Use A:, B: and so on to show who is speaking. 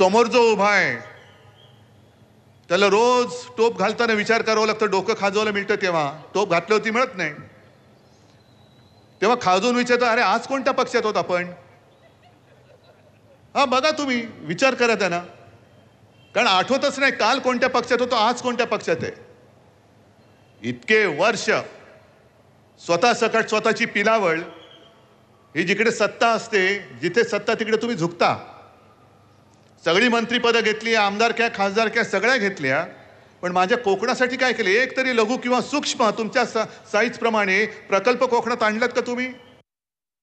A: समोर जो उभा आहे त्याला रोज टोप घालताना विचार करावा लागतो डोकं खाजवायला मिळतं तेव्हा टोप घातलं होती मिळत नाही तेव्हा खाजून विचारतो अरे आज कोणत्या पक्षात होत आपण हा बघा तुम्ही विचार करा त्यांना कारण आठवतच नाही काल कोणत्या पक्षात होतो आज कोणत्या पक्षात आहे इतके वर्ष स्वतः सकट स्वतःची पिलावळ ही जिकडे सत्ता असते जिथे सत्ता तिकडे तुम्ही झुकता सगळी मंत्रिपदं घेतली आमदार खासदार क्या, सगळ्या घेतल्या पण माझ्या कोकणासाठी काय केले एक तरी लघु किंवा सूक्ष्म तुमच्या सा साईजप्रमाणे प्रकल्प कोकणात आणलात का तुम्ही